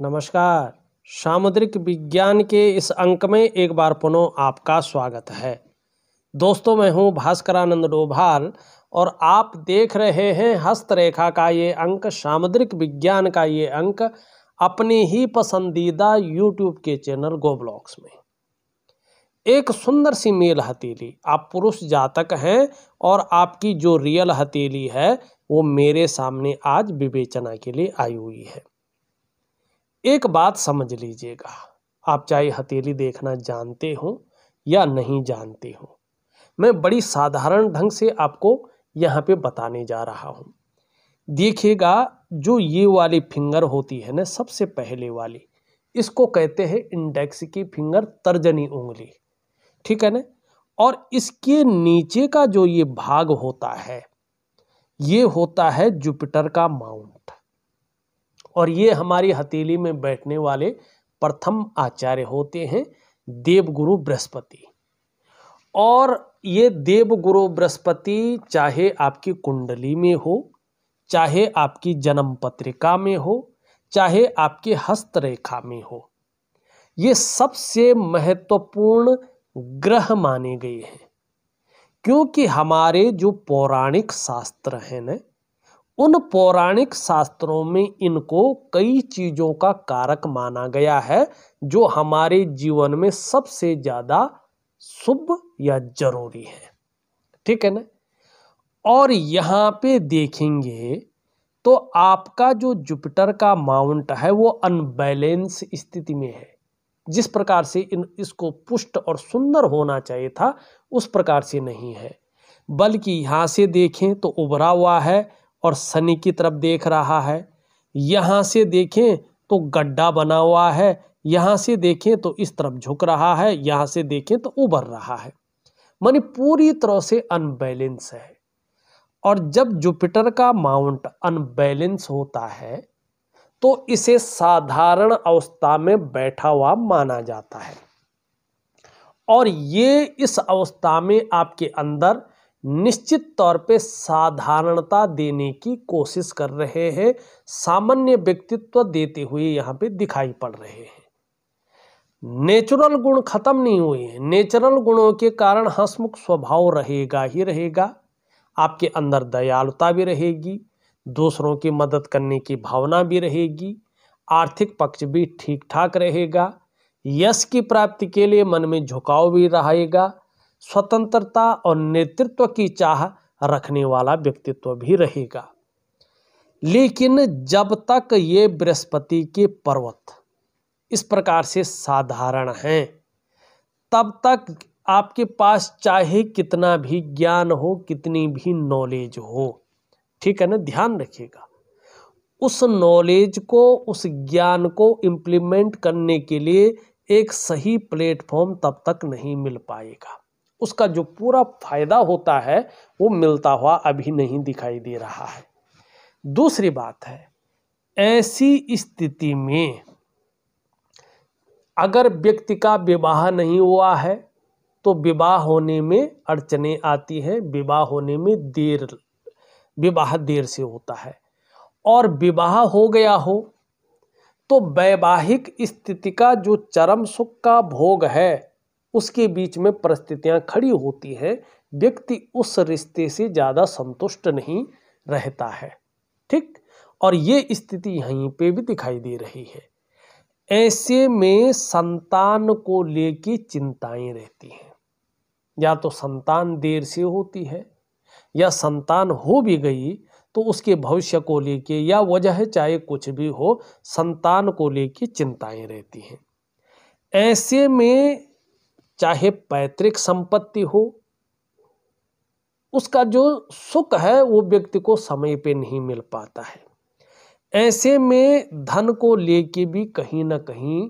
नमस्कार सामुद्रिक विज्ञान के इस अंक में एक बार पुनः आपका स्वागत है दोस्तों मैं हूं भास्करानंद डोभाल और आप देख रहे हैं हस्तरेखा का ये अंक सामुद्रिक विज्ञान का ये अंक अपने ही पसंदीदा यूट्यूब के चैनल गोब्लॉक्स में एक सुंदर सी मेल हथेली आप पुरुष जातक हैं और आपकी जो रियल हथेली है वो मेरे सामने आज विवेचना के लिए आई हुई है एक बात समझ लीजिएगा आप चाहे हथेली देखना जानते हो या नहीं जानते हो मैं बड़ी साधारण ढंग से आपको यहाँ पे बताने जा रहा हूँ देखिएगा जो ये वाली फिंगर होती है ना सबसे पहले वाली इसको कहते हैं इंडेक्स की फिंगर तर्जनी उंगली ठीक है ना और इसके नीचे का जो ये भाग होता है ये होता है जुपिटर का माउंट और ये हमारी हथेली में बैठने वाले प्रथम आचार्य होते हैं देवगुरु बृहस्पति और ये देवगुरु बृहस्पति चाहे आपकी कुंडली में हो चाहे आपकी जन्म पत्रिका में हो चाहे आपकी हस्तरेखा में हो ये सबसे महत्वपूर्ण ग्रह माने गए हैं क्योंकि हमारे जो पौराणिक शास्त्र हैं ना उन पौराणिक शास्त्रों में इनको कई चीज़ों का कारक माना गया है जो हमारे जीवन में सबसे ज़्यादा शुभ या जरूरी है ठीक है ना और यहाँ पे देखेंगे तो आपका जो जुपिटर का माउंट है वो अनबैलेंस स्थिति में है जिस प्रकार से इन इसको पुष्ट और सुंदर होना चाहिए था उस प्रकार से नहीं है बल्कि यहाँ से देखें तो उभरा हुआ है और शनि की तरफ देख रहा है यहाँ से देखें तो गड्ढा बना हुआ है यहाँ से देखें तो इस तरफ झुक रहा है यहाँ से देखें तो उभर रहा है माने पूरी तरह से अनबैलेंस है और जब जुपिटर का माउंट अनबैलेंस होता है तो इसे साधारण अवस्था में बैठा हुआ माना जाता है और ये इस अवस्था में आपके अंदर निश्चित तौर पे साधारणता देने की कोशिश कर रहे हैं सामान्य व्यक्तित्व देते हुए यहाँ पे दिखाई पड़ रहे हैं नेचुरल गुण खत्म नहीं हुए हैं नेचुरल गुणों के कारण हंसमुख स्वभाव रहेगा ही रहेगा आपके अंदर दयालुता भी रहेगी दूसरों की मदद करने की भावना भी रहेगी आर्थिक पक्ष भी ठीक ठाक रहेगा यश की प्राप्ति के लिए मन में झुकाव भी रहेगा स्वतंत्रता और नेतृत्व की चाह रखने वाला व्यक्तित्व भी रहेगा लेकिन जब तक ये बृहस्पति के पर्वत इस प्रकार से साधारण हैं तब तक आपके पास चाहे कितना भी ज्ञान हो कितनी भी नॉलेज हो ठीक है ना ध्यान रखिएगा उस नॉलेज को उस ज्ञान को इम्प्लीमेंट करने के लिए एक सही प्लेटफॉर्म तब तक नहीं मिल पाएगा उसका जो पूरा फायदा होता है वो मिलता हुआ अभी नहीं दिखाई दे रहा है दूसरी बात है ऐसी स्थिति में अगर व्यक्ति का विवाह नहीं हुआ है तो विवाह होने में अड़चने आती है विवाह होने में देर विवाह देर से होता है और विवाह हो गया हो तो वैवाहिक स्थिति का जो चरम सुख का भोग है उसके बीच में परिस्थितियाँ खड़ी होती है व्यक्ति उस रिश्ते से ज़्यादा संतुष्ट नहीं रहता है ठीक और ये स्थिति यहीं पे भी दिखाई दे रही है ऐसे में संतान को लेके चिंताएं रहती हैं या तो संतान देर से होती है या संतान हो भी गई तो उसके भविष्य को लेके या वजह चाहे कुछ भी हो संतान को लेके चिंताएं रहती हैं ऐसे में चाहे पैतृक संपत्ति हो उसका जो सुख है वो व्यक्ति को समय पे नहीं मिल पाता है ऐसे में धन को लेके भी कहीं ना कहीं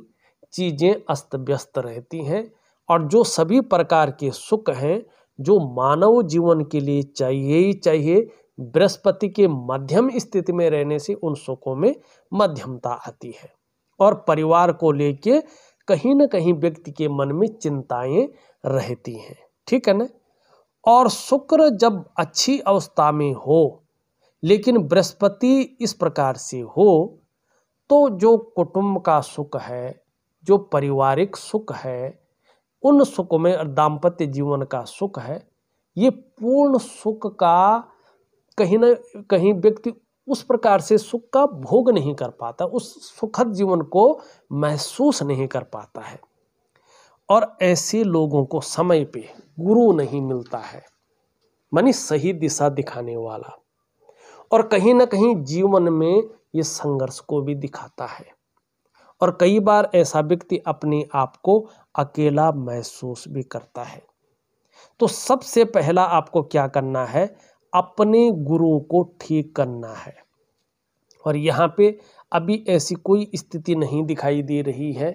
चीज़ें अस्त व्यस्त रहती हैं और जो सभी प्रकार के सुख हैं जो मानव जीवन के लिए चाहिए ही चाहिए बृहस्पति के मध्यम स्थिति में रहने से उन सुखों में मध्यमता आती है और परिवार को लेके कहीं ना कहीं व्यक्ति के मन में चिंताएं रहती हैं ठीक है ना और शुक्र जब अच्छी अवस्था में हो लेकिन बृहस्पति इस प्रकार से हो तो जो कुटुंब का सुख है जो पारिवारिक सुख है उन सुख में दाम्पत्य जीवन का सुख है ये पूर्ण सुख का कहीं ना कहीं व्यक्ति उस प्रकार से सुख का भोग नहीं कर पाता उस सुखद जीवन को महसूस नहीं कर पाता है और ऐसे लोगों को समय पे गुरु नहीं मिलता है मानी सही दिशा दिखाने वाला और कहीं ना कहीं जीवन में ये संघर्ष को भी दिखाता है और कई बार ऐसा व्यक्ति अपने आप को अकेला महसूस भी करता है तो सबसे पहला आपको क्या करना है अपने गुरुओं को ठीक करना है और यहाँ पे अभी ऐसी कोई स्थिति नहीं दिखाई दे रही है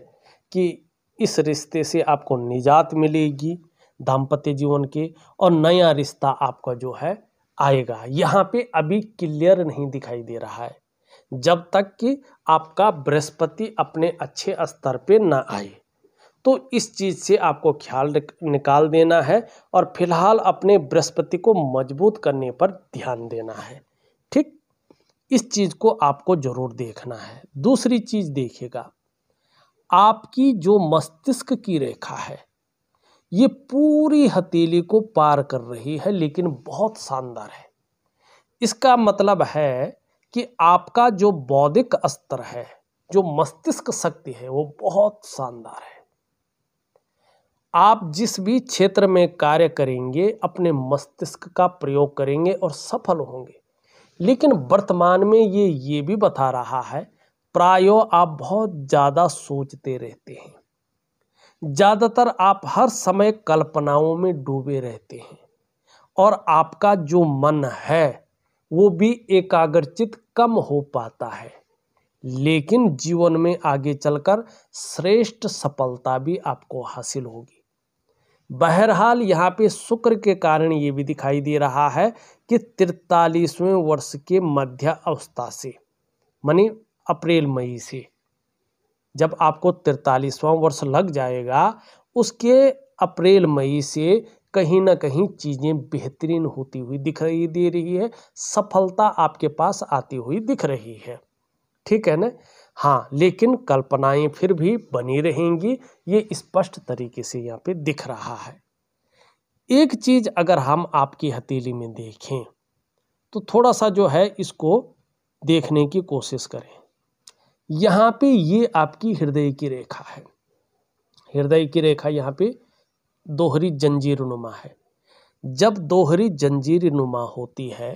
कि इस रिश्ते से आपको निजात मिलेगी दाम्पत्य जीवन के और नया रिश्ता आपका जो है आएगा यहाँ पे अभी क्लियर नहीं दिखाई दे रहा है जब तक कि आपका बृहस्पति अपने अच्छे स्तर पे ना आए तो इस चीज़ से आपको ख्याल निकाल देना है और फिलहाल अपने बृहस्पति को मजबूत करने पर ध्यान देना है ठीक इस चीज़ को आपको ज़रूर देखना है दूसरी चीज़ देखिएगा आपकी जो मस्तिष्क की रेखा है ये पूरी हथेली को पार कर रही है लेकिन बहुत शानदार है इसका मतलब है कि आपका जो बौद्धिक स्तर है जो मस्तिष्क शक्ति है वो बहुत शानदार है आप जिस भी क्षेत्र में कार्य करेंगे अपने मस्तिष्क का प्रयोग करेंगे और सफल होंगे लेकिन वर्तमान में ये ये भी बता रहा है प्राय आप बहुत ज़्यादा सोचते रहते हैं ज़्यादातर आप हर समय कल्पनाओं में डूबे रहते हैं और आपका जो मन है वो भी एकाग्रचित कम हो पाता है लेकिन जीवन में आगे चलकर श्रेष्ठ सफलता भी आपको हासिल होगी बहरहाल यहाँ पे शुक्र के कारण ये भी दिखाई दे रहा है कि तिरतालीसवें वर्ष के मध्य अवस्था से मानी अप्रैल मई से जब आपको तिरतालीसवां वर्ष लग जाएगा उसके अप्रैल मई से कहीं ना कहीं चीज़ें बेहतरीन होती हुई दिखाई दे रही है सफलता आपके पास आती हुई दिख रही है ठीक है ना हाँ लेकिन कल्पनाएं फिर भी बनी रहेंगी ये स्पष्ट तरीके से यहाँ पे दिख रहा है एक चीज़ अगर हम आपकी हथेली में देखें तो थोड़ा सा जो है इसको देखने की कोशिश करें यहाँ पे ये आपकी हृदय की रेखा है हृदय की रेखा यहाँ पे दोहरी जंजीर नुमा है जब दोहरी जंजीर नुमा होती है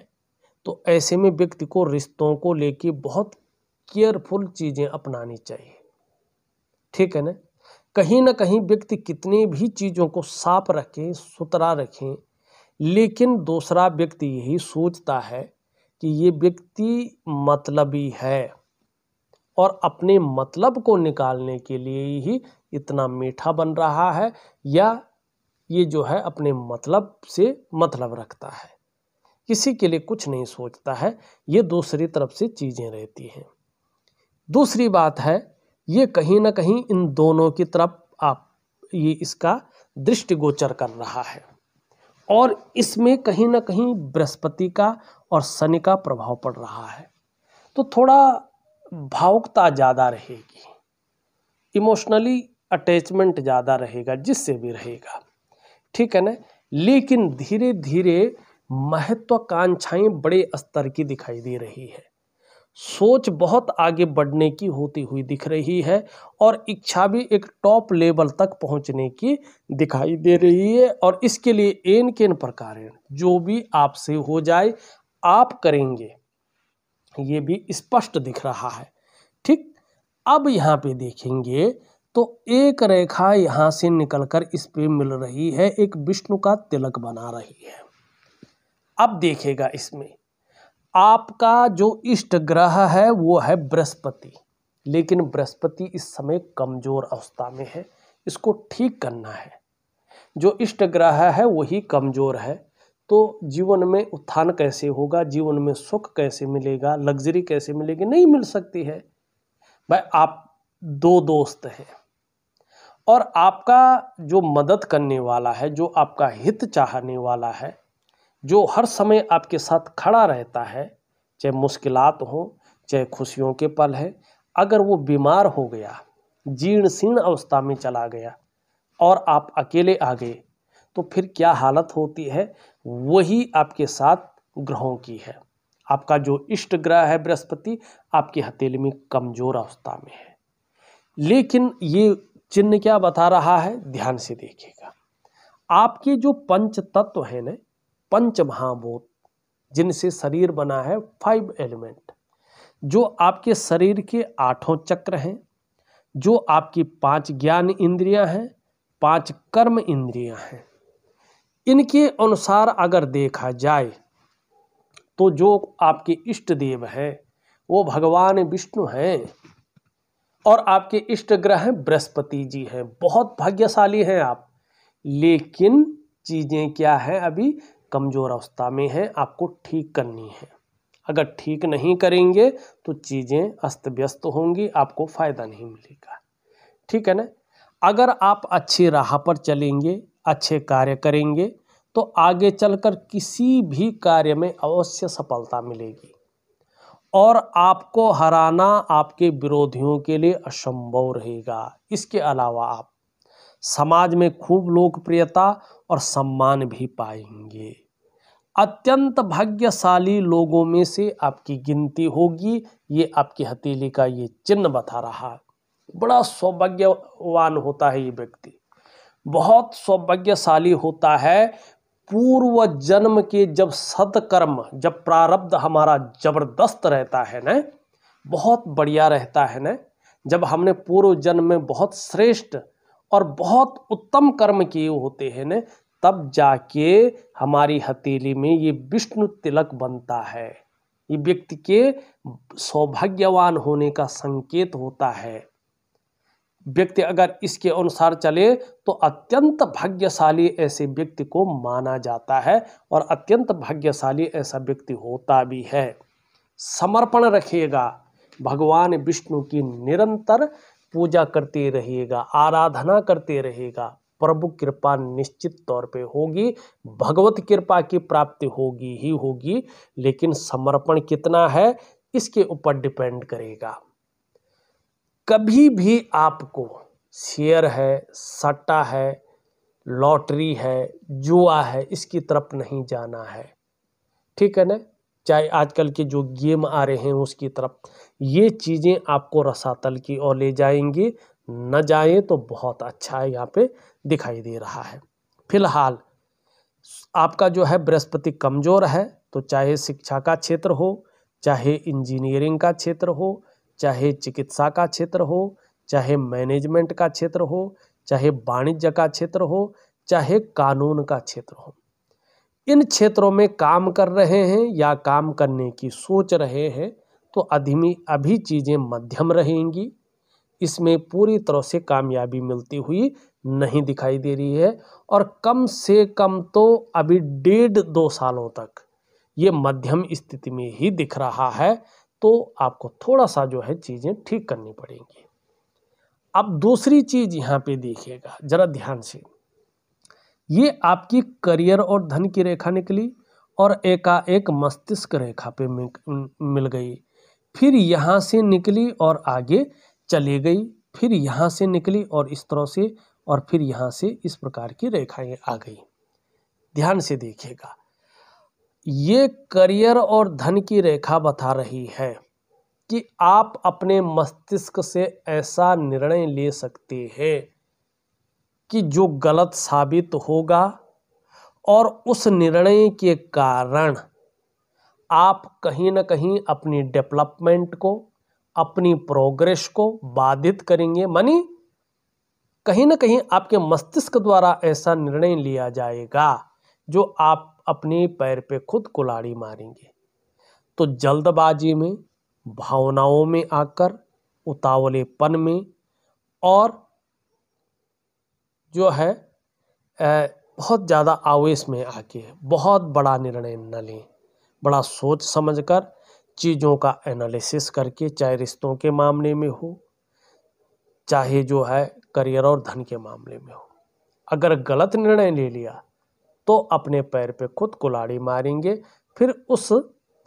तो ऐसे में व्यक्ति को रिश्तों को लेके बहुत केयरफुल चीज़ें अपनानी चाहिए ठीक है ना कहीं ना कहीं व्यक्ति कितनी भी चीज़ों को साफ रखे सुथरा रखें लेकिन दूसरा व्यक्ति यही सोचता है कि ये व्यक्ति मतलबी है और अपने मतलब को निकालने के लिए ही इतना मीठा बन रहा है या ये जो है अपने मतलब से मतलब रखता है किसी के लिए कुछ नहीं सोचता है ये दूसरी तरफ से चीज़ें रहती हैं दूसरी बात है ये कहीं ना कहीं इन दोनों की तरफ आप ये इसका दृष्टिगोचर कर रहा है और इसमें कहीं ना कहीं बृहस्पति का और शनि का प्रभाव पड़ रहा है तो थोड़ा भावुकता ज़्यादा रहेगी इमोशनली अटैचमेंट ज़्यादा रहेगा जिससे भी रहेगा ठीक है ना लेकिन धीरे धीरे महत्वाकांक्षाएं बड़े स्तर की दिखाई दे रही है सोच बहुत आगे बढ़ने की होती हुई दिख रही है और इच्छा भी एक टॉप लेवल तक पहुंचने की दिखाई दे रही है और इसके लिए एन केन प्रकार जो भी आपसे हो जाए आप करेंगे ये भी स्पष्ट दिख रहा है ठीक अब यहाँ पे देखेंगे तो एक रेखा यहाँ से निकलकर इस पे मिल रही है एक विष्णु का तिलक बना रही है अब देखेगा इसमें आपका जो इष्ट ग्रह है वो है बृहस्पति लेकिन बृहस्पति इस समय कमज़ोर अवस्था में है इसको ठीक करना है जो इष्ट ग्रह है वही कमज़ोर है तो जीवन में उत्थान कैसे होगा जीवन में सुख कैसे मिलेगा लग्जरी कैसे मिलेगी नहीं मिल सकती है भाई आप दो दोस्त हैं और आपका जो मदद करने वाला है जो आपका हित चाहने वाला है जो हर समय आपके साथ खड़ा रहता है चाहे मुश्किलात हो चाहे खुशियों के पल है अगर वो बीमार हो गया जीर्ण शीर्ण अवस्था में चला गया और आप अकेले आ गए तो फिर क्या हालत होती है वही आपके साथ ग्रहों की है आपका जो इष्ट ग्रह है बृहस्पति आपकी हथेली में कमजोर अवस्था में है लेकिन ये चिन्ह क्या बता रहा है ध्यान से देखिएगा आपके जो पंच तत्व हैं ना पंच महाभूत जिनसे शरीर बना है फाइव एलिमेंट जो आपके शरीर के आठों चक्र हैं जो आपकी पांच ज्ञान इंद्रियां हैं पांच कर्म इंद्रियां हैं इनके अनुसार अगर देखा जाए तो जो आपके इष्ट देव हैं वो भगवान विष्णु हैं और आपके इष्ट ग्रह हैं बृहस्पति जी हैं बहुत भाग्यशाली हैं आप लेकिन चीज़ें क्या हैं अभी कमज़ोर अवस्था में है आपको ठीक करनी है अगर ठीक नहीं करेंगे तो चीज़ें अस्त व्यस्त होंगी आपको फ़ायदा नहीं मिलेगा ठीक है ना अगर आप अच्छी राह पर चलेंगे अच्छे कार्य करेंगे तो आगे चलकर किसी भी कार्य में अवश्य सफलता मिलेगी और आपको हराना आपके विरोधियों के लिए असंभव रहेगा इसके अलावा आप समाज में खूब लोकप्रियता और सम्मान भी पाएंगे अत्यंत भाग्यशाली लोगों में से आपकी गिनती होगी ये आपकी हथेली का ये चिन्ह बता रहा है बड़ा सौभाग्यवान होता है ये व्यक्ति बहुत सौभाग्यशाली होता है पूर्व जन्म के जब सदकर्म जब प्रारब्ध हमारा जबरदस्त रहता है ना बहुत बढ़िया रहता है ना जब हमने पूर्व जन्म में बहुत श्रेष्ठ और बहुत उत्तम कर्म किए होते हैं ना तब जाके हमारी हथेली में ये विष्णु तिलक बनता है ये व्यक्ति के सौभाग्यवान होने का संकेत होता है व्यक्ति अगर इसके अनुसार चले तो अत्यंत भाग्यशाली ऐसे व्यक्ति को माना जाता है और अत्यंत भाग्यशाली ऐसा व्यक्ति होता भी है समर्पण रखिएगा भगवान विष्णु की निरंतर पूजा करते रहिएगा आराधना करते रहिएगा प्रभु कृपा निश्चित तौर पे होगी भगवत कृपा की प्राप्ति होगी ही होगी लेकिन समर्पण कितना है इसके ऊपर डिपेंड करेगा कभी भी आपको शेयर है सट्टा है लॉटरी है जुआ है इसकी तरफ नहीं जाना है ठीक है ना चाहे आजकल के जो गेम आ रहे हैं उसकी तरफ ये चीज़ें आपको रसातल की ओर ले जाएंगी न जाए तो बहुत अच्छा यहाँ पे दिखाई दे रहा है फिलहाल आपका जो है बृहस्पति कमज़ोर है तो चाहे शिक्षा का क्षेत्र हो चाहे इंजीनियरिंग का क्षेत्र हो चाहे चिकित्सा का क्षेत्र हो चाहे मैनेजमेंट का क्षेत्र हो चाहे वाणिज्य का क्षेत्र हो चाहे कानून का क्षेत्र हो इन क्षेत्रों में काम कर रहे हैं या काम करने की सोच रहे हैं तो अधिमी अभी चीज़ें मध्यम रहेंगी इसमें पूरी तरह से कामयाबी मिलती हुई नहीं दिखाई दे रही है और कम से कम तो अभी डेढ़ दो सालों तक ये मध्यम स्थिति में ही दिख रहा है तो आपको थोड़ा सा जो है चीज़ें ठीक करनी पड़ेंगी अब दूसरी चीज़ यहाँ पे देखिएगा ज़रा ध्यान से ये आपकी करियर और धन की रेखा निकली और एकाएक मस्तिष्क रेखा पे मिल गई फिर यहाँ से निकली और आगे चली गई फिर यहाँ से निकली और इस तरह से और फिर यहाँ से इस प्रकार की रेखाएं आ गई ध्यान से देखिएगा ये करियर और धन की रेखा बता रही है कि आप अपने मस्तिष्क से ऐसा निर्णय ले सकते हैं कि जो गलत साबित होगा और उस निर्णय के कारण आप कहीं ना कहीं अपनी डेवलपमेंट को अपनी प्रोग्रेस को बाधित करेंगे मनी कहीं ना कहीं आपके मस्तिष्क द्वारा ऐसा निर्णय लिया जाएगा जो आप अपने पैर पे खुद कुलाड़ी मारेंगे तो जल्दबाजी में भावनाओं में आकर उतावलेपन में और जो है बहुत ज़्यादा आवेश में आके बहुत बड़ा निर्णय न लें बड़ा सोच समझकर चीज़ों का एनालिसिस करके चाहे रिश्तों के मामले में हो चाहे जो है करियर और धन के मामले में हो अगर गलत निर्णय ले लिया तो अपने पैर पे खुद कुलाड़ी मारेंगे फिर उस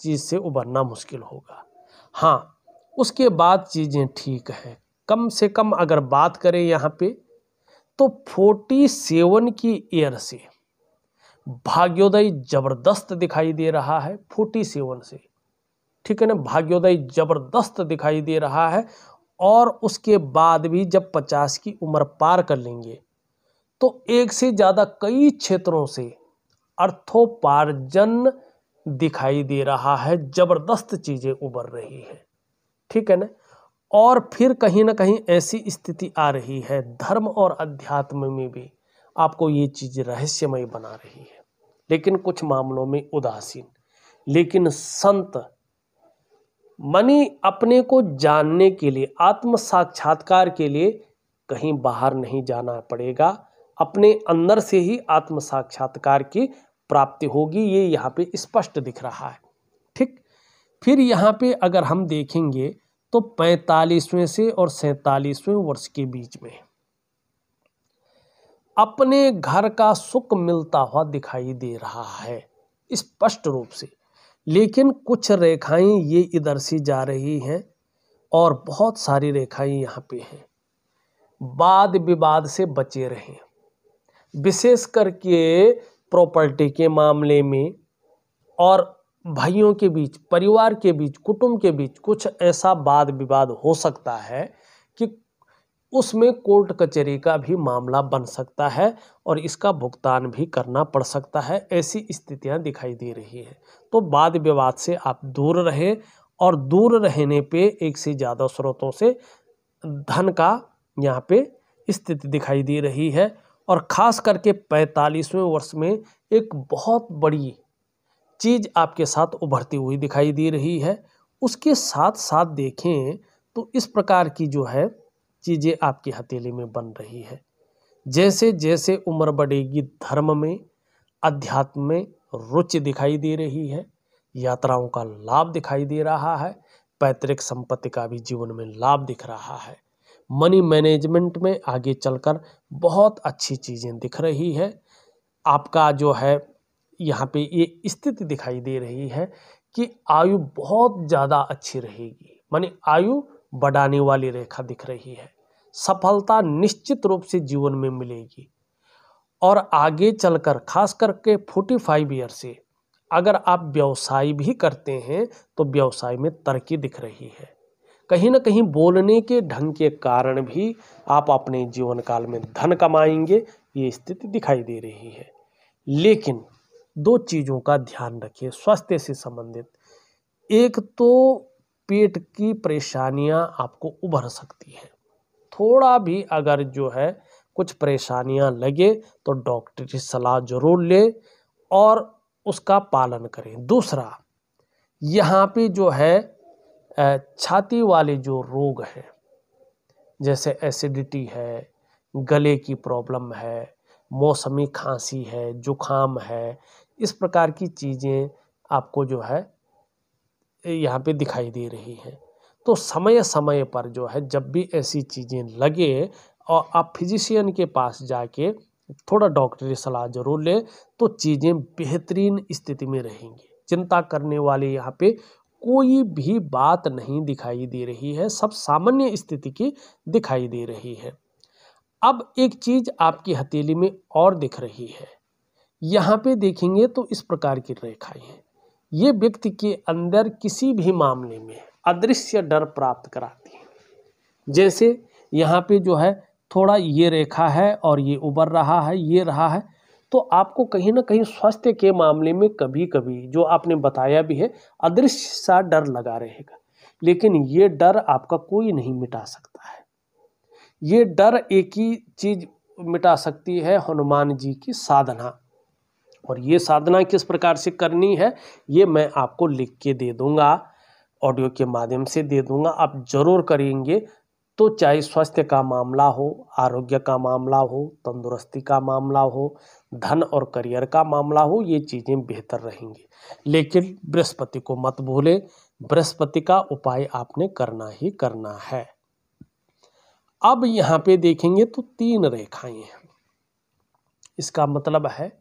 चीज़ से उबरना मुश्किल होगा हाँ उसके बाद चीज़ें ठीक है कम से कम अगर बात करें यहाँ पे तो फोर्टी सेवन की ईयर से भाग्योदय जबरदस्त दिखाई दे रहा है फोर्टी सेवन से ठीक है ना भाग्योदय ज़बरदस्त दिखाई दे रहा है और उसके बाद भी जब पचास की उम्र पार कर लेंगे तो एक से ज़्यादा कई क्षेत्रों से अर्थोपार्जन दिखाई दे रहा है ज़बरदस्त चीज़ें उभर रही है ठीक है ना और फिर कहीं ना कहीं ऐसी स्थिति आ रही है धर्म और अध्यात्म में भी आपको ये चीज़ रहस्यमय बना रही है लेकिन कुछ मामलों में उदासीन लेकिन संत मनी अपने को जानने के लिए आत्म साक्षात्कार के लिए कहीं बाहर नहीं जाना पड़ेगा अपने अंदर से ही आत्म साक्षात्कार की प्राप्ति होगी ये यहाँ पे स्पष्ट दिख रहा है ठीक फिर यहाँ पे अगर हम देखेंगे तो पैंतालीसवें से और सैतालीसवें वर्ष के बीच में अपने घर का सुख मिलता हुआ दिखाई दे रहा है स्पष्ट रूप से लेकिन कुछ रेखाएं ये इधर से जा रही हैं और बहुत सारी रेखाएं यहाँ पे हैं वाद विवाद से बचे रहें विशेष करके प्रॉपर्टी के मामले में और भाइयों के बीच परिवार के बीच कुटुंब के बीच कुछ ऐसा वाद विवाद हो सकता है कि उसमें कोर्ट कचहरी का भी मामला बन सकता है और इसका भुगतान भी करना पड़ सकता है ऐसी स्थितियां दिखाई दे रही हैं तो वाद विवाद से आप दूर रहें और दूर रहने पे एक से ज़्यादा स्रोतों से धन का यहाँ पे स्थिति दिखाई दे रही है और ख़ास करके पैंतालीसवें वर्ष में एक बहुत बड़ी चीज़ आपके साथ उभरती हुई दिखाई दे रही है उसके साथ साथ देखें तो इस प्रकार की जो है चीज़ें आपकी हथेली में बन रही है जैसे जैसे उम्र बढ़ेगी धर्म में अध्यात्म में रुचि दिखाई दे रही है यात्राओं का लाभ दिखाई दे रहा है पैतृक संपत्ति का भी जीवन में लाभ दिख रहा है मनी मैनेजमेंट में आगे चलकर बहुत अच्छी चीज़ें दिख रही है आपका जो है यहाँ पे ये स्थिति दिखाई दे रही है कि आयु बहुत ज़्यादा अच्छी रहेगी मानी आयु बढ़ाने वाली रेखा दिख रही है सफलता निश्चित रूप से जीवन में मिलेगी और आगे चलकर खास करके फोर्टी फाइव ईयर से अगर आप व्यवसाय भी करते हैं तो व्यवसाय में तरक्की दिख रही है कहीं ना कहीं बोलने के ढंग के कारण भी आप अपने जीवन काल में धन कमाएंगे ये स्थिति दिखाई दे रही है लेकिन दो चीज़ों का ध्यान रखिए स्वास्थ्य से संबंधित एक तो पेट की परेशानियां आपको उभर सकती हैं थोड़ा भी अगर जो है कुछ परेशानियाँ लगे तो डॉक्टर की सलाह ज़रूर लें और उसका पालन करें दूसरा यहाँ पे जो है छाती वाले जो रोग हैं जैसे एसिडिटी है गले की प्रॉब्लम है मौसमी खांसी है जुखाम है इस प्रकार की चीज़ें आपको जो है यहाँ पे दिखाई दे रही हैं तो समय समय पर जो है जब भी ऐसी चीज़ें लगे और आप फिजिशियन के पास जाके थोड़ा डॉक्टरी सलाह जरूर लें तो चीज़ें बेहतरीन स्थिति में रहेंगी चिंता करने वाले यहाँ पे कोई भी बात नहीं दिखाई दे रही है सब सामान्य स्थिति की दिखाई दे रही है अब एक चीज आपकी हथेली में और दिख रही है यहाँ पे देखेंगे तो इस प्रकार की रेखाएं हैं ये व्यक्ति के अंदर किसी भी मामले में अदृश्य डर प्राप्त कराती है जैसे यहाँ पे जो है थोड़ा ये रेखा है और ये उबर रहा है ये रहा है तो आपको कहीं ना कहीं स्वास्थ्य के मामले में कभी कभी जो आपने बताया भी है अदृश्य सा डर लगा रहेगा लेकिन ये डर आपका कोई नहीं मिटा सकता है ये डर एक ही चीज मिटा सकती है हनुमान जी की साधना और ये साधना किस प्रकार से करनी है ये मैं आपको लिख के दे दूंगा ऑडियो के माध्यम से दे दूंगा आप ज़रूर करेंगे तो चाहे स्वास्थ्य का मामला हो आरोग्य का मामला हो तंदुरुस्ती का मामला हो धन और करियर का मामला हो ये चीज़ें बेहतर रहेंगी लेकिन बृहस्पति को मत भूलें बृहस्पति का उपाय आपने करना ही करना है अब यहाँ पे देखेंगे तो तीन रेखाएं हैं इसका मतलब है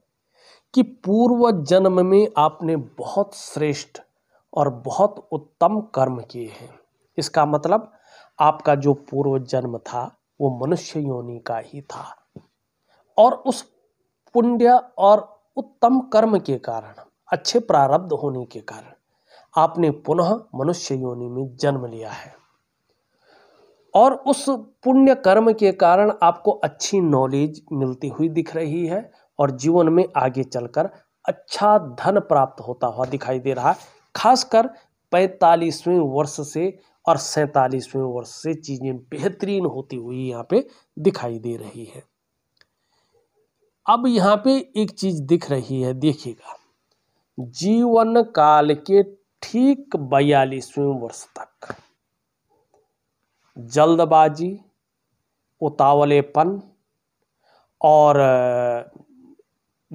कि पूर्व जन्म में आपने बहुत श्रेष्ठ और बहुत उत्तम कर्म किए हैं इसका मतलब आपका जो पूर्व जन्म था वो मनुष्य योनि का ही था और उस पुण्य और उत्तम कर्म के कारण अच्छे प्रारब्ध होने के कारण आपने पुनः मनुष्य योनि में जन्म लिया है और उस पुण्य कर्म के कारण आपको अच्छी नॉलेज मिलती हुई दिख रही है और जीवन में आगे चलकर अच्छा धन प्राप्त होता हुआ दिखाई दे रहा है खासकर पैंतालीसवें वर्ष से और सैंतालीसवें वर्ष से चीज़ें बेहतरीन होती हुई यहाँ पे दिखाई दे रही है अब यहाँ पे एक चीज़ दिख रही है देखिएगा जीवन काल के ठीक बयालीसवें वर्ष तक जल्दबाजी उतावलेपन और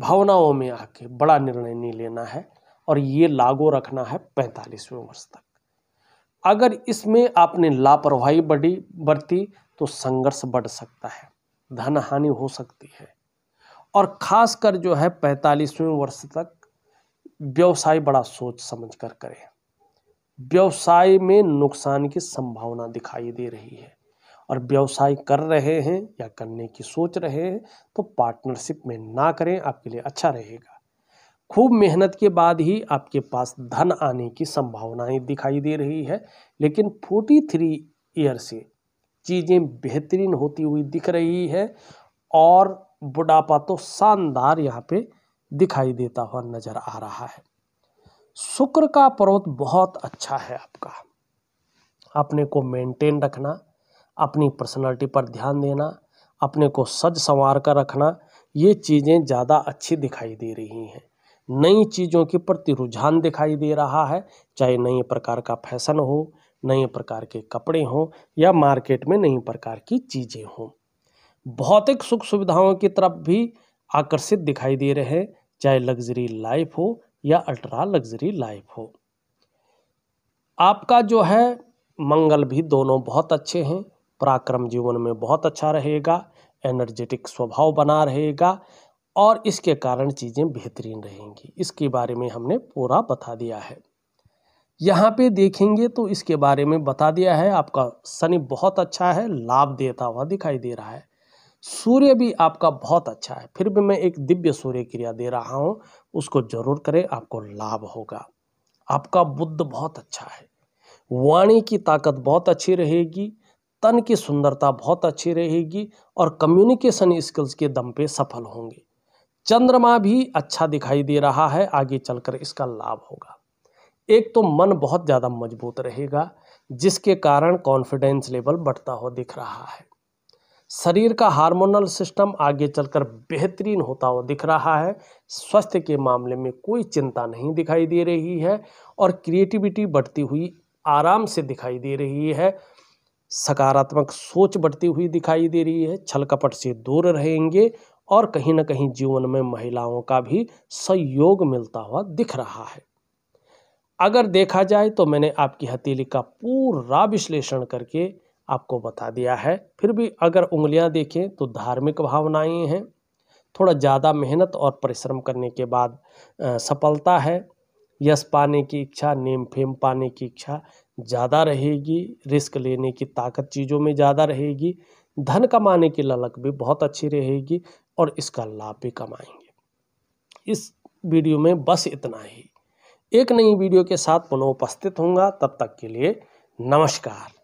भावनाओं में आके बड़ा निर्णय नहीं लेना है और ये लागू रखना है पैंतालीसवें वर्ष तक अगर इसमें आपने लापरवाही बढ़ी बढ़ती तो संघर्ष बढ़ सकता है धन हानि हो सकती है और खासकर जो है पैंतालीसवें वर्ष तक व्यवसाय बड़ा सोच समझ कर करें व्यवसाय में नुकसान की संभावना दिखाई दे रही है और व्यवसाय कर रहे हैं या करने की सोच रहे हैं तो पार्टनरशिप में ना करें आपके लिए अच्छा रहेगा खूब मेहनत के बाद ही आपके पास धन आने की संभावनाएं दिखाई दे रही है लेकिन 43 ईयर से चीज़ें बेहतरीन होती हुई दिख रही है और बुढ़ापा तो शानदार यहाँ पे दिखाई देता हुआ नज़र आ रहा है शुक्र का पर्वत बहुत अच्छा है आपका अपने को मेंटेन रखना अपनी पर्सनालिटी पर ध्यान देना अपने को सज संवार कर रखना ये चीज़ें ज़्यादा अच्छी दिखाई दे रही हैं नई चीज़ों के प्रति रुझान दिखाई दे रहा है चाहे नए प्रकार का फैशन हो नए प्रकार के कपड़े हों या मार्केट में नई प्रकार की चीज़ें हों भौतिक सुख सुविधाओं की तरफ भी आकर्षित दिखाई दे रहे हैं चाहे लग्जरी लाइफ हो या अल्ट्रा लग्जरी लाइफ हो आपका जो है मंगल भी दोनों बहुत अच्छे हैं पराक्रम जीवन में बहुत अच्छा रहेगा एनर्जेटिक स्वभाव बना रहेगा और इसके कारण चीज़ें बेहतरीन रहेंगी इसके बारे में हमने पूरा बता दिया है यहाँ पे देखेंगे तो इसके बारे में बता दिया है आपका शनि बहुत अच्छा है लाभ देता हुआ दिखाई दे रहा है सूर्य भी आपका बहुत अच्छा है फिर भी मैं एक दिव्य सूर्य क्रिया दे रहा हूँ उसको जरूर करें आपको लाभ होगा आपका बुद्ध बहुत अच्छा है वाणी की ताकत बहुत अच्छी रहेगी तन की सुंदरता बहुत अच्छी रहेगी और कम्युनिकेशन स्किल्स के दम पे सफल होंगे चंद्रमा भी अच्छा दिखाई दे रहा है आगे चलकर इसका लाभ होगा एक तो मन बहुत ज़्यादा मजबूत रहेगा जिसके कारण कॉन्फिडेंस लेवल बढ़ता हुआ दिख रहा है शरीर का हार्मोनल सिस्टम आगे चलकर बेहतरीन होता हुआ दिख रहा है स्वास्थ्य के मामले में कोई चिंता नहीं दिखाई दे रही है और क्रिएटिविटी बढ़ती हुई आराम से दिखाई दे रही है सकारात्मक सोच बढ़ती हुई दिखाई दे रही है छल कपट से दूर रहेंगे और कहीं ना कहीं जीवन में महिलाओं का भी सहयोग मिलता हुआ दिख रहा है अगर देखा जाए तो मैंने आपकी हथेली का पूरा विश्लेषण करके आपको बता दिया है फिर भी अगर उंगलियां देखें तो धार्मिक भावनाएं हैं थोड़ा ज़्यादा मेहनत और परिश्रम करने के बाद सफलता है यश पाने की इच्छा नेम फेम पाने की इच्छा ज़्यादा रहेगी रिस्क लेने की ताकत चीज़ों में ज़्यादा रहेगी धन कमाने की ललक भी बहुत अच्छी रहेगी और इसका लाभ भी कमाएंगे इस वीडियो में बस इतना ही एक नई वीडियो के साथ पुनः उपस्थित होंगे तब तक के लिए नमस्कार